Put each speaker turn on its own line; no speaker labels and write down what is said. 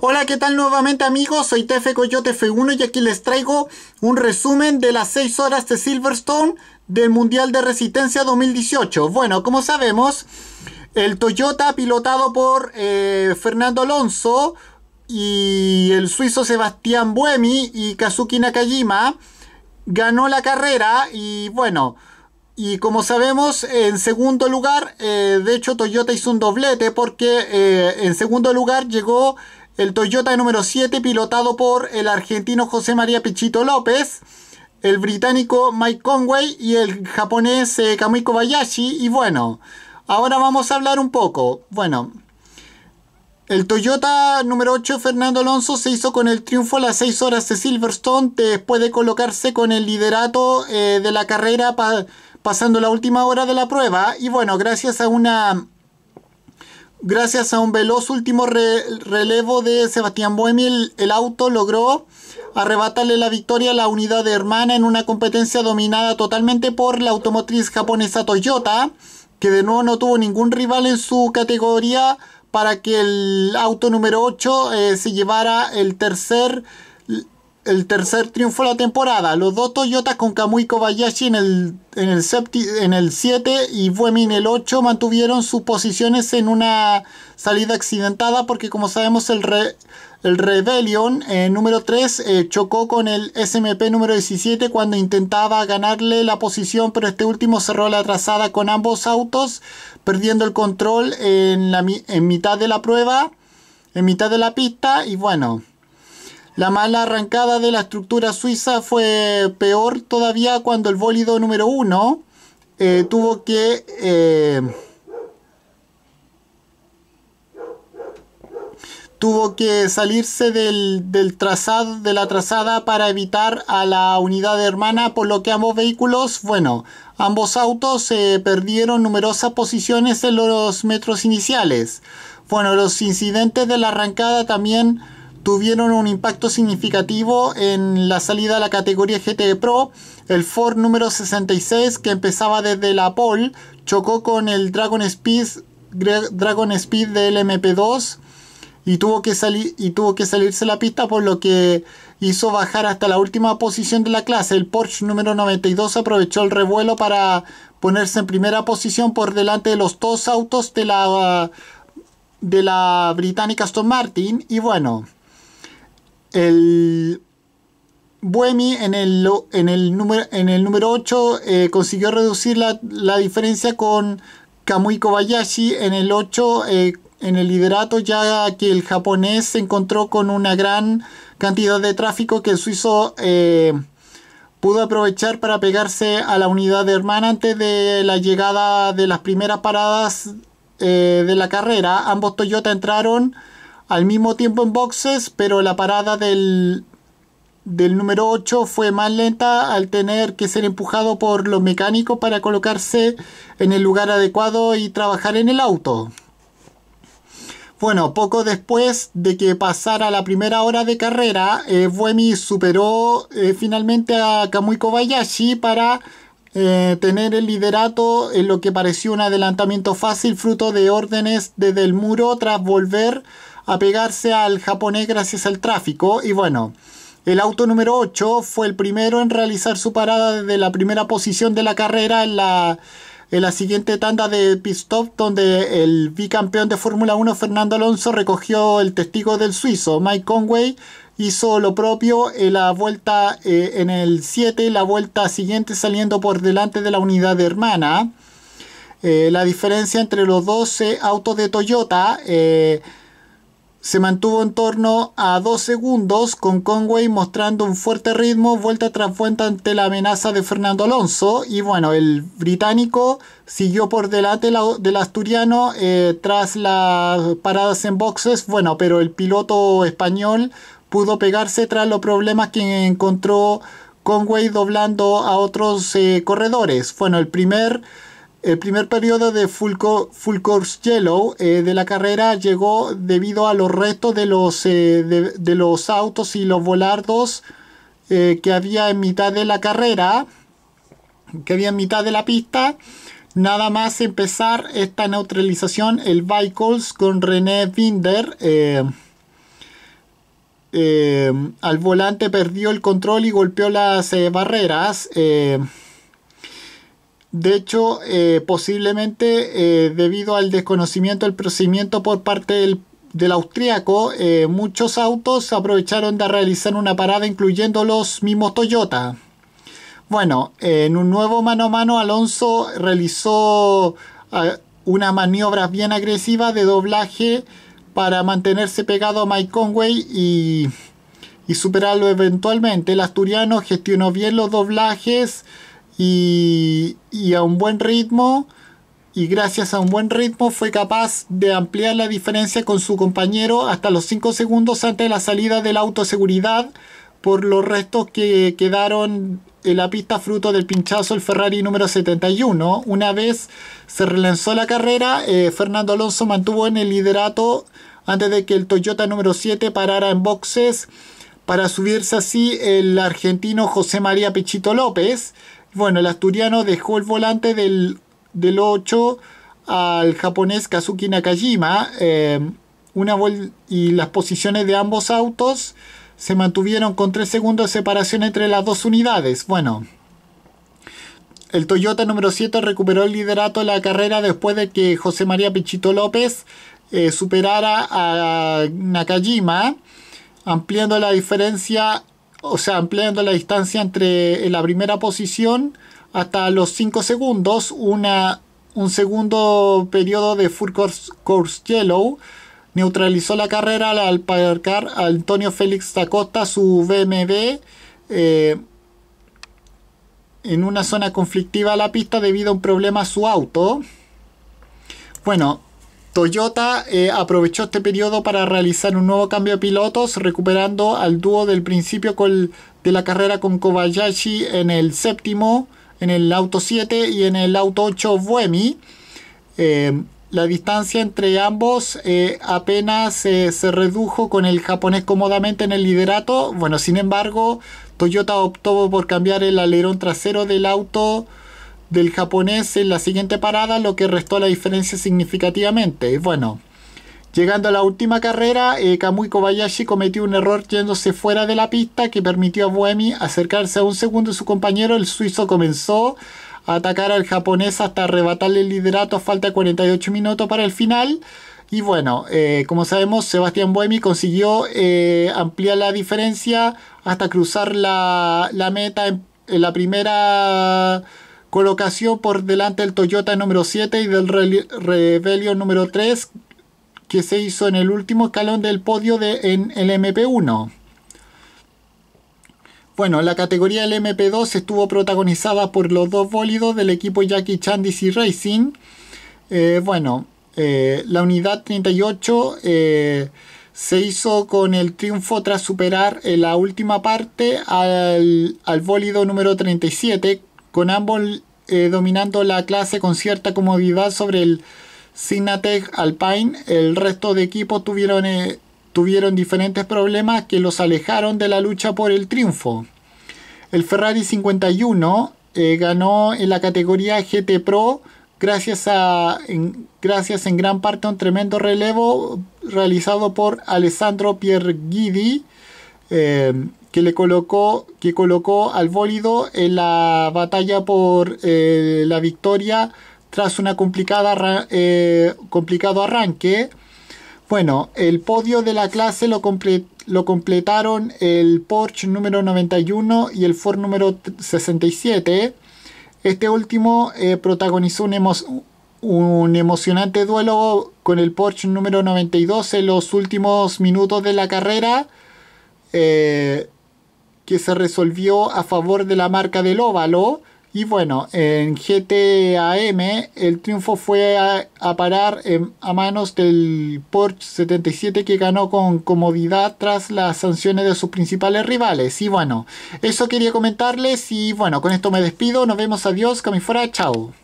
Hola, ¿qué tal nuevamente amigos? Soy Tefe Coyote F1 y aquí les traigo un resumen de las 6 horas de Silverstone del Mundial de Resistencia 2018. Bueno, como sabemos, el Toyota pilotado por eh, Fernando Alonso y el suizo Sebastián Buemi y Kazuki Nakajima ganó la carrera y bueno... Y como sabemos, en segundo lugar, eh, de hecho Toyota hizo un doblete porque eh, en segundo lugar llegó el Toyota número 7 pilotado por el argentino José María Pichito López, el británico Mike Conway y el japonés eh, Kamui Kobayashi. Y bueno, ahora vamos a hablar un poco. Bueno, el Toyota número 8 Fernando Alonso se hizo con el triunfo a las 6 horas de Silverstone después de colocarse con el liderato eh, de la carrera pasando la última hora de la prueba. Y bueno, gracias a una gracias a un veloz último relevo de Sebastián Bohemil, el, auto logró arrebatarle la victoria a la unidad de hermana en una competencia dominada totalmente por la automotriz japonesa Toyota, que de nuevo no tuvo ningún rival en su categoría para que el auto número 8 eh, se llevara el tercer el tercer triunfo de la temporada. Los dos Toyotas con Kamui Kobayashi en el, en el, en el 7 y Buemi en el 8 mantuvieron sus posiciones en una salida accidentada porque como sabemos el, el Rebellion eh, número 3 eh, chocó con el SMP número 17 cuando intentaba ganarle la posición pero este último cerró la trazada con ambos autos perdiendo el control en, la, en mitad de la prueba, en mitad de la pista y bueno. La mala arrancada de la estructura suiza fue peor todavía cuando el bólido número 1 eh, tuvo que... Eh, tuvo que salirse del, trazado, de la trazada para evitar a la unidad hermana, por lo que ambos vehículos, bueno, ambos autos se eh, perdieron numerosas posiciones en los metros iniciales. Bueno, los incidentes de la arrancada también tuvieron un impacto significativo en la salida a la categoría GT Pro. El Ford número 66 que empezaba desde la pole chocó con el Dragon Speed, Dragon Speed del MP2 y tuvo, que salir, y tuvo que salirse la pista por lo que hizo bajar hasta la última posición de la clase. El Porsche número 92 aprovechó el revuelo para ponerse en primera posición por delante de los dos autos de la de la británica Aston Martin y bueno, el Buemi en el, en el, número, en el número 8 eh, consiguió reducir la, diferencia con Kamui Kobayashi en el 8 eh, en el liderato ya que el japonés se encontró con una gran cantidad de tráfico que el suizo eh, pudo aprovechar para pegarse a la unidad de hermana antes de la llegada de las primeras paradas de la carrera. Ambos Toyota entraron al mismo tiempo en boxes, pero la parada del, del número 8 fue más lenta al tener que ser empujado por los mecánicos para colocarse en el lugar adecuado y trabajar en el auto. Bueno, poco después de que pasara la primera hora de carrera, eh, Buemi superó eh, finalmente a Kamui Kobayashi para eh, tener el liderato en lo que pareció un adelantamiento fácil fruto de órdenes desde el muro tras volver a pegarse al japonés gracias al tráfico y bueno, el auto número 8 fue el primero en realizar su parada desde la primera posición de la carrera en la, la siguiente tanda de pit stop donde el bicampeón de Fórmula 1 Fernando Alonso recogió el testigo del suizo Mike Conway hizo lo propio en la vuelta eh, en el 7 la vuelta siguiente saliendo por delante de la unidad hermana eh, la diferencia entre los 12 eh, autos de Toyota se mantuvo en torno a dos segundos con Conway mostrando un fuerte ritmo vuelta tras vuelta ante la amenaza de Fernando Alonso y bueno, el británico siguió por delante del asturiano eh, tras las paradas en boxes, bueno, pero el piloto español pudo pegarse tras los problemas que encontró Conway doblando a otros eh, corredores. Bueno, el primer... El primer periodo de Full, Course Yellow eh, de la carrera llegó debido a los restos de los, eh, de, los autos y los volardos eh, que había en mitad de la carrera, que había en mitad de la pista. Nada más empezar esta neutralización, el Bicols con René Binder. al volante perdió el control y golpeó las barreras. De hecho, eh, posiblemente eh, debido al desconocimiento del procedimiento por parte del, austríaco... austriaco, eh, muchos autos aprovecharon de realizar una parada incluyendo los mismos Toyota. Bueno, en un nuevo mano a mano Alonso realizó una maniobra bien agresiva de doblaje para mantenerse pegado a Mike Conway y, y superarlo eventualmente. El asturiano gestionó bien los doblajes y, a un buen ritmo y gracias a un buen ritmo fue capaz de ampliar la diferencia con su compañero hasta los 5 segundos antes de la salida de la autoseguridad por los restos que quedaron en la pista fruto del pinchazo el Ferrari número 71. Una vez se relanzó la carrera, eh, Fernando Alonso mantuvo en el liderato antes de que el Toyota número 7 parara en boxes para subirse así el argentino José María Pichito López. Bueno, el asturiano dejó el volante del, del 8 al japonés Kazuki Nakajima. Eh, una y las posiciones de ambos autos se mantuvieron con 3 segundos de separación entre las dos unidades. Bueno, el Toyota número 7 recuperó el liderato de la carrera después de que José María Pichito López eh, superara a Nakajima, ampliando la diferencia o sea, ampliando la distancia entre eh, la primera posición hasta los 5 segundos, una, un segundo periodo de Full Course, Yellow neutralizó la carrera al parcar a Antonio Félix da su BMW eh, en una zona conflictiva a la pista debido a un problema a su auto. Bueno, Toyota eh, aprovechó este periodo para realizar un nuevo cambio de pilotos, recuperando al dúo del principio de la carrera con Kobayashi en el séptimo, en el auto 7 y en el auto 8 Buemi. Eh, la distancia entre ambos eh, apenas se redujo con el japonés cómodamente en el liderato. Bueno, sin embargo, Toyota optó por cambiar el alerón trasero del auto del japonés en la siguiente parada, lo que restó la diferencia significativamente. Y bueno, llegando a la última carrera, eh, Kamui Kobayashi cometió un error yéndose fuera de la pista que permitió a Buemi acercarse a un segundo de su compañero. El suizo comenzó a atacar al japonés hasta arrebatarle el liderato falta de 48 minutos para el final. Y bueno, eh, como sabemos, Sebastián Buemi consiguió eh, ampliar la diferencia hasta cruzar la, meta en la primera colocación por delante del Toyota número 7 y del Rebellion número 3 que se hizo en el último escalón del podio de, en el MP1. Bueno, la categoría del MP2 estuvo protagonizada por los dos bólidos del equipo Jackie Chandis y Racing. Eh, bueno, eh, la unidad 38 eh, se hizo con el triunfo tras superar en la última parte al, al bólido número 37 con ambos eh, dominando la clase con cierta comodidad sobre el Signatec Alpine. El resto de equipos tuvieron, eh, diferentes problemas que los alejaron de la lucha por el triunfo. El Ferrari 51 eh, ganó en la categoría GT Pro gracias, en, gran parte a un tremendo relevo realizado por Alessandro Pierguidi. Eh, que le colocó, que colocó al bólido en la batalla por eh, la victoria tras un eh, complicado arranque. Bueno, el podio de la clase lo, lo completaron el Porsche número 91 y el Ford número 67. Este último eh, protagonizó un, un emocionante duelo con el Porsche número 92 en los últimos minutos de la carrera. Eh, que se resolvió a favor de la marca del óvalo. Y bueno, en GTAM el triunfo fue a, parar a manos del Porsche 77 que ganó con comodidad tras las sanciones de sus principales rivales. Y bueno, eso quería comentarles y bueno, con esto me despido. Nos vemos, adiós, que fuera, chao.